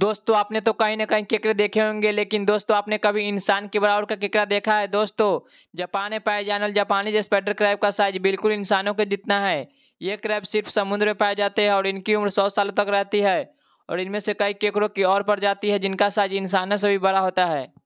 दोस्तों आपने तो कहीं ना कहीं केकड़े देखे होंगे लेकिन दोस्तों आपने कभी इंसान के बराबर का केकड़ा देखा है दोस्तों जापान में पाए जाने वाले जापानी स्पाइडर क्रैब का साइज बिल्कुल इंसानों के जितना है ये क्रैब सिर्फ समुद्र में पाए जाते हैं और इनकी उम्र सौ साल तक रहती है और इनमें से कई केकड़ों की और पड़ जाती है जिनका साइज इंसानों से भी बड़ा होता है